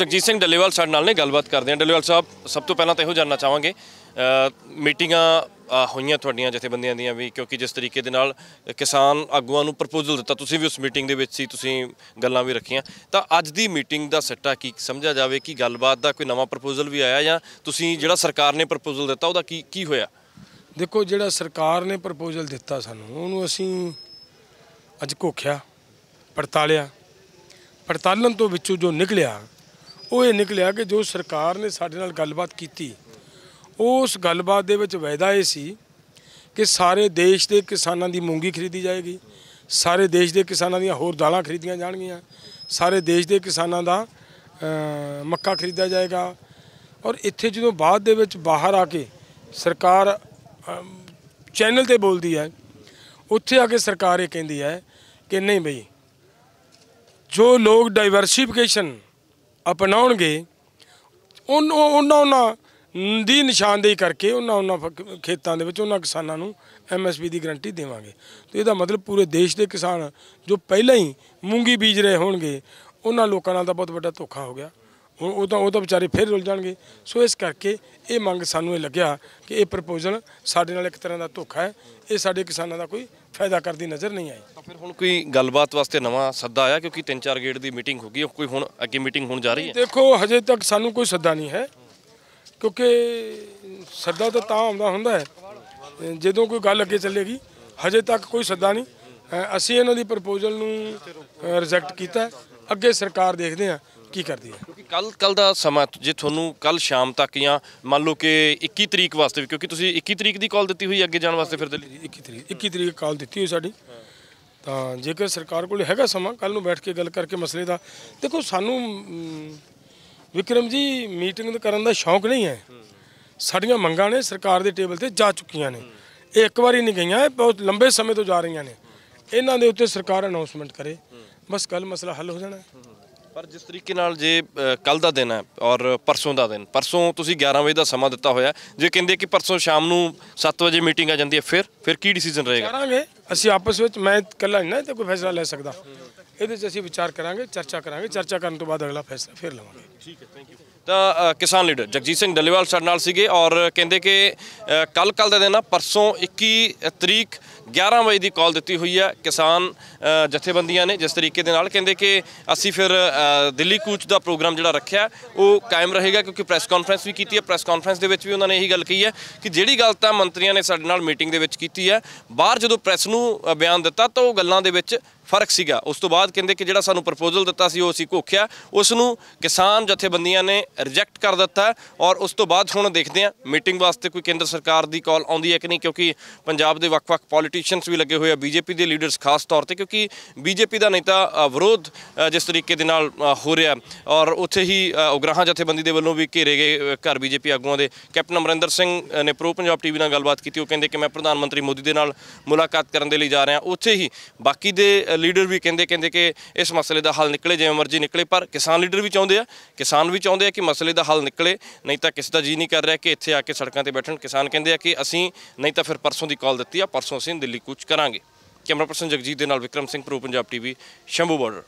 ਜਗਜੀਤ ਸਿੰਘ ਡੱਲੇਵਾਲ ਸਾਡੇ ਨਾਲ ਨੇ ਗੱਲਬਾਤ ਕਰਦੇ ਆ ਡੱਲੇਵਾਲ ਸਾਹਿਬ ਸਭ ਤੋਂ ਪਹਿਲਾਂ ਤਾਂ ਇਹੋ ਜਾਨਣਾ ਚਾਹਾਂਗੇ ਮੀਟਿੰਗਾਂ ਹੋਈਆਂ ਤੁਹਾਡੀਆਂ ਜਥੇਬੰਦੀਆਂ ਦੀਆਂ ਵੀ ਕਿਉਂਕਿ ਜਿਸ ਤਰੀਕੇ ਦੇ ਨਾਲ ਕਿਸਾਨ ਆਗੂਆਂ ਨੂੰ ਪ੍ਰਪੋਜ਼ਲ ਦਿੱਤਾ ਤੁਸੀਂ ਵੀ ਉਸ ਮੀਟਿੰਗ ਦੇ ਵਿੱਚ ਸੀ ਤੁਸੀਂ ਗੱਲਾਂ ਵੀ ਰੱਖੀਆਂ ਤਾਂ ਅੱਜ ਦੀ ਮੀਟਿੰਗ ਦਾ ਸੱਟਾ ਕੀ ਸਮਝਿਆ ਜਾਵੇ ਕਿ ਗੱਲਬਾਤ ਦਾ ਕੋਈ ਨਵਾਂ ਪ੍ਰਪੋਜ਼ਲ ਵੀ ਆਇਆ ਜਾਂ ਤੁਸੀਂ ਜਿਹੜਾ ਸਰਕਾਰ ਨੇ ਪ੍ਰਪੋਜ਼ਲ ਦਿੱਤਾ ਉਹਦਾ ਕੀ ਕੀ ਹੋਇਆ ਦੇਖੋ ਜਿਹੜਾ ਸਰਕਾਰ ਨੇ ਪ੍ਰਪੋਜ਼ਲ ਦਿੱਤਾ ਸਾਨੂੰ ਉਹਨੂੰ ਅਸੀਂ ਅੱਜ ਕੋਖਿਆ ਪੜਤਾਲਿਆ ਪੜਤਾਲਨ ਤੋਂ ਵਿੱਚੋਂ ਜੋ ਨਿਕਲਿਆ ਉਹ ਇਹ ਨਿਕਲਿਆ ਕਿ ਜੋ ਸਰਕਾਰ ਨੇ ਸਾਡੇ ਨਾਲ ਗੱਲਬਾਤ ਕੀਤੀ ਉਸ ਗੱਲਬਾਤ ਦੇ ਵਿੱਚ ਵਾਅਦਾ ਇਹ ਸੀ ਕਿ ਸਾਰੇ ਦੇਸ਼ ਦੇ ਕਿਸਾਨਾਂ ਦੀ ਮੂੰਗੀ ਖਰੀਦੀ ਜਾਏਗੀ ਸਾਰੇ ਦੇਸ਼ ਦੇ ਕਿਸਾਨਾਂ ਦੀਆਂ ਹੋਰ ਦਾਲਾਂ ਖਰੀਦੀਆਂ ਜਾਣਗੀਆਂ ਸਾਰੇ ਦੇਸ਼ ਦੇ ਕਿਸਾਨਾਂ ਦਾ ਮੱਕਾ ਖਰੀਦਿਆ ਜਾਏਗਾ ਔਰ ਇੱਥੇ ਜਦੋਂ ਬਾਅਦ ਦੇ ਵਿੱਚ ਬਾਹਰ ਆ ਕੇ ਸਰਕਾਰ ਚੈਨਲ ਤੇ ਬੋਲਦੀ ਹੈ ਉੱਥੇ ਆ ਕੇ ਸਰਕਾਰ ਇਹ ਕਹਿੰਦੀ ਹੈ ਕਿ ਨਹੀਂ ਬਈ ਜੋ ਲੋਕ ਡਾਈਵਰਸਿਫਿਕੇਸ਼ਨ ਅਪਣਾਉਣਗੇ ਉਹਨਾਂ ਉਹਨਾਂ ਦੀ ਨਿਸ਼ਾਨਦੇਹੀ ਕਰਕੇ ਉਹਨਾਂ ਉਹਨਾਂ ਖੇਤਾਂ ਦੇ ਵਿੱਚ ਉਹਨਾਂ ਕਿਸਾਨਾਂ ਨੂੰ ਐਮਐਸਪੀ ਦੀ ਗਰੰਟੀ ਦੇਵਾਂਗੇ ਤੇ ਇਹਦਾ ਮਤਲਬ ਪੂਰੇ ਦੇਸ਼ ਦੇ ਕਿਸਾਨ ਜੋ ਪਹਿਲਾਂ ਹੀ ਮੂੰਗੀ ਬੀਜ ਰਹੇ ਹੋਣਗੇ ਉਹਨਾਂ ਲੋਕਾਂ ਨਾਲ ਤਾਂ ਬਹੁਤ ਵੱਡਾ ਧੋਖਾ ਹੋ ਗਿਆ ਹੁਣ ਉਹ ਤਾਂ ਉਹ ਤਾਂ ਵਿਚਾਰੇ ਫਿਰ ਰੁੱਲ ਜਾਣਗੇ ਸੋ ਇਸ ਕਰਕੇ ਇਹ ਮੰਗ ਸਾਨੂੰ ਇਹ ਲੱਗਿਆ ਕਿ ਇਹ ਪ੍ਰਪੋਜ਼ਲ ਸਾਡੇ ਨਾਲ ਇੱਕ ਤਰ੍ਹਾਂ ਦਾ ਧੋਖਾ ਹੈ ਇਹ ਸਾਡੇ ਕਿਸਾਨਾਂ ਦਾ ਕੋਈ ਫਾਇਦਾ ਕਰਦੀ ਨਜ਼ਰ ਨਹੀਂ ਆਈ ਤਾਂ ਫਿਰ ਹੁਣ ਕੋਈ ਗੱਲਬਾਤ ਵਾਸਤੇ ਨਵਾਂ ਸੱਦਾ ਆਇਆ ਕਿਉਂਕਿ ਤਿੰਨ ਚਾਰ ਗੇਟ ਦੀ ਮੀਟਿੰਗ ਹੋ ਗਈ ਕੋਈ ਹੁਣ ਅੱਗੇ ਮੀਟਿੰਗ ਹੋਣ ਜਾ ਰਹੀ ਹੈ ਦੇਖੋ ਹਜੇ ਤੱਕ ਸਾਨੂੰ ਕੋਈ ਸੱਦਾ ਨਹੀਂ ਹੈ ਕਿਉਂਕਿ ਸੱਦਾ ਤਾਂ ਤਾਂ ਆਉਂਦਾ ਹੁੰਦਾ ਹੈ ਜਦੋਂ ਕੋਈ ਗੱਲ ਅੱਗੇ ਚੱਲੇਗੀ ਹਜੇ ਤੱਕ ਕੋਈ ਸੱਦਾ ਨਹੀਂ ਅਸੀਂ ਇਹਨਾਂ ਦੀ ਪ੍ਰਪੋਜ਼ਲ ਨੂੰ ਰਿਜੈਕਟ ਕੀਤਾ ਅੱਗੇ ਸਰਕਾਰ ਦੇਖਦੇ ਆ ਕੀ ਕਰਦੀ ਹੈ ਕੱਲ ਕੱਲ ਦਾ ਸਮਾਂ ਜੇ ਤੁਹਾਨੂੰ ਕੱਲ ਸ਼ਾਮ ਤੱਕ ਜਾਂ ਮੰਨ ਲਓ ਕਿ 21 ਤਰੀਕ ਵਾਸਤੇ ਕਿਉਂਕਿ ਤੁਸੀਂ 21 ਤਰੀਕ ਦੀ ਕਾਲ ਦਿੱਤੀ ਹੋਈ ਅੱਗੇ ਜਾਣ ਵਾਸਤੇ ਫਿਰ 21 ਤਰੀਕ 21 ਤਰੀਕ ਕਾਲ ਦਿੱਤੀ ਹੋਈ ਸਾਡੀ ਤਾਂ ਜੇਕਰ ਸਰਕਾਰ ਕੋਲ ਹੈਗਾ ਸਮਾਂ ਕੱਲ ਨੂੰ ਬੈਠ ਕੇ ਗੱਲ ਕਰਕੇ ਮਸਲੇ ਦਾ ਦੇਖੋ ਸਾਨੂੰ ਵਿਕਰਮ ਜੀ ਮੀਟਿੰਗ ਕਰਨ ਦਾ ਸ਼ੌਂਕ ਨਹੀਂ ਹੈ ਸਾਡੀਆਂ ਮੰਗਾਂ ਨੇ ਸਰਕਾਰ ਦੇ ਟੇਬਲ ਤੇ ਜਾ ਚੁੱਕੀਆਂ ਨੇ ਇਹ ਇੱਕ ਵਾਰੀ ਨਹੀਂ ਗਈਆਂ ਇਹ ਬਹੁਤ ਲੰਬੇ ਸਮੇਂ ਤੋਂ ਜਾ ਰਹੀਆਂ ਨੇ ਇਹਨਾਂ ਦੇ ਉੱਤੇ ਸਰਕਾਰ ਅਨਾਉਂਸਮੈਂਟ ਕਰੇ ਬਸ ਕੱਲ ਮਸਲਾ ਹੱਲ ਹੋ ਜਾਣਾ ਪਰ ਜਿਸ ਤਰੀਕੇ ਨਾਲ ਜੇ ਕੱਲ ਦਾ ਦਿਨ ਹੈ ਔਰ ਪਰਸੋਂ ਦਾ ਦਿਨ ਪਰਸੋਂ ਤੁਸੀਂ 11 ਵਜੇ ਦਾ ਸਮਾਂ ਦਿੱਤਾ ਹੋਇਆ ਜੇ ਕਹਿੰਦੇ ਕਿ ਪਰਸੋਂ ਸ਼ਾਮ ਨੂੰ 7 ਵਜੇ ਮੀਟਿੰਗ ਆ ਜਾਂਦੀ ਹੈ ਫਿਰ ਫਿਰ ਕੀ ਡਿਸੀਜਨ ਰਹੇਗਾ ਕਰਾਂਗੇ ਅਸੀਂ ਆਪਸ ਵਿੱਚ ਮੈਂ ਇਕੱਲਾ ਨਹੀਂ ਨਾ ਤੇ ਕੋਈ ਫੈਸਲਾ ਲੈ ਸਕਦਾ ਇਹਦੇ 'ਚ ਅਸੀਂ ਵਿਚਾਰ ਕਰਾਂਗੇ ਚਰਚਾ ਕਰਾਂਗੇ ਚਰਚਾ ਕਰਨ ਤੋਂ ਬਾਅਦ ਅਗਲਾ ਫੈਸਲਾ ਫਿਰ ਲਵਾਂਗੇ ਠੀਕ ਹੈ ਥੈਂਕ ਯੂ ਤਾਂ ਕਿਸਾਨ ਲੀਡਰ ਜਗਜੀਤ ਸਿੰਘ ਡੱਲੇਵਾਲ ਸਾਡੇ ਨਾਲ ਸੀਗੇ ਔਰ ਕਹਿੰਦੇ ਕਿ ਕੱਲ ਕੱਲ ਦਾ ਦਿਨ ਆ ਪਰਸੋਂ 21 ਤਰੀਕ 11 ਵਜੇ ਦੀ ਕਾਲ ਦਿੱਤੀ ਹੋਈ ਹੈ ਕਿਸਾਨ ਜਥੇਬੰਦੀਆਂ ਨੇ ਜਿਸ ਤਰੀਕੇ ਦੇ ਨਾਲ ਕਹਿੰਦੇ ਕਿ ਅਸੀਂ ਫਿਰ ਦਿੱਲੀ ਕੂਚ ਦਾ ਪ੍ਰੋਗਰਾਮ ਜਿਹੜਾ ਰੱਖਿਆ ਉਹ ਕਾਇਮ ਰਹੇਗਾ ਕਿਉਂਕਿ ਪ੍ਰੈਸ ਕਾਨਫਰੰਸ ਵੀ ਕੀਤੀ ਹੈ ਪ੍ਰੈਸ ਕਾਨਫਰੰਸ ਦੇ ਵਿੱਚ ਵੀ ਉਹਨਾਂ ਨੇ ਇਹੀ ਗੱਲ ਕਹੀ ਹੈ ਕਿ ਜਿਹੜੀ ਗੱਲ ਤਾਂ ਮੰਤਰੀਆਂ ਨੇ ਸਾਡੇ ਨਾਲ ਮੀਟਿੰਗ ਦੇ ਵਿੱਚ ਕੀਤੀ ਹੈ ਬਾਹਰ ਜਦੋਂ ਪ੍ਰੈਸ ਨੂੰ ਬਿਆਨ ਦਿੱਤਾ ਤਾਂ ਉਹ ਗੱਲਾਂ ਦੇ ਵਿੱਚ ਫਰਕ ਸੀਗਾ ਉਸ ਤੋਂ ਬਾਅਦ ਕਹਿੰਦੇ ਕਿ ਜਿਹੜਾ ਸਾਨੂੰ ਪ੍ਰਪੋਜ਼ਲ ਦਿੱਤਾ ਸੀ ਉਹ ਅਸੀਂ ਘੋਖਿਆ ਉਸ ਨੂੰ ਕਿਸਾਨ ਜਥੇਬੰਦੀਆਂ ਨੇ ਰਿਜੈਕਟ ਕਰ ਦਿੱਤਾ ਔਰ ਉਸ ਤੋਂ ਬਾਅਦ ਹੁਣ ਦੇਖਦੇ ਆ ਮੀਟਿੰਗ ਵਾਸਤੇ ਕੋਈ ਕੇਂਦਰ ਸਰਕਾਰ ਦੀ ਕਾਲ ਆਉਂਦੀ ਹੈ ਕਿ ਨਹੀਂ ਕਿਉਂਕਿ ਪੰਜਾਬ ਦੇ ਵੱਖ-ਵੱਖ ਪੋਲੀਟੀਸ਼ੀਅਨਸ ਵੀ ਲੱਗੇ ਹੋਏ ਆ ਬੀਜੇਪੀ ਦੇ ਲੀਡਰਸ ਖਾਸ ਤੌਰ ਤੇ ਕਿਉਂਕਿ ਬੀਜੇਪੀ ਦਾ ਨੇਤਾ ਵਿਰੋਧ ਜਿਸ ਤਰੀਕੇ ਦੇ ਨਾਲ ਹੋ ਰਿਹਾ ਔਰ ਉੱਥੇ ਹੀ ਉਗਰਾਹਾਂ ਜਥੇਬੰਦੀ ਦੇ ਵੱਲੋਂ ਵੀ ਘੇਰੇ ਗਏ ਘਰ ਬੀਜੇਪੀ ਆਗੂਆਂ ਦੇ ਕੈਪਟਨ ਅਮਰਿੰਦਰ ਸਿੰਘ ਨੇ ਪ੍ਰੋ ਪੰਜਾਬ ਟੀਵੀ ਨਾਲ ਗੱਲਬਾਤ ਕੀਤੀ ਉਹ ਕਹਿੰਦੇ ਕਿ ਮੈਂ ਪ੍ਰਧਾਨ ਮੰਤਰੀ ਮੋਦੀ ਦੇ ਨਾਲ ਮੁਲਾਕਾਤ ਕਰਨ ਦੇ ਲਈ ਜਾ ਰਿਹਾ ਉੱਥੇ ਹੀ ਬਾਕੀ ਦੇ ਲੀਡਰ ਵੀ ਕਹਿੰਦੇ ਕਹਿੰਦੇ ਕਿ ਇਸ ਮਸਲੇ ਦਾ ਹੱਲ ਨਿਕਲੇ ਜਿਵੇਂ ਮਰਜ਼ੀ ਨਿਕਲੇ ਪਰ ਕਿਸਾਨ ਲੀਡਰ ਵੀ ਚਾਹੁੰਦੇ ਆ ਕਿਸਾਨ ਵੀ ਚਾਹੁੰਦੇ ਆ ਕਿ ਮਸਲੇ ਦਾ ਹੱਲ ਨਿਕਲੇ ਨਹੀਂ ਤਾਂ ਕਿਸੇ ਦਾ ਜੀ ਨਹੀਂ ਕਰ ਰਿਹਾ ਕਿ ਇੱਥੇ ਆ ਕੇ ਸੜਕਾਂ ਤੇ ਬੈਠਣ ਕਿਸਾਨ ਕਹਿੰਦੇ ਆ ਕਿ ਅਸੀਂ ਨਹੀਂ ਤਾਂ ਫਿਰ ਪਰਸੋਂ ਦੀ ਕਾਲ ਦਿੱਤੀ ਆ ਪਰਸੋਂ ਅਸੀਂ ਦਿੱਲੀ ਕੁਝ ਕਰਾਂਗੇ ਕੈਮਰਾ ਪਰਸਨ ਜਗਜੀਤ ਦੇ ਨਾਲ Vikram Singh pro Punjab TV Shambhu border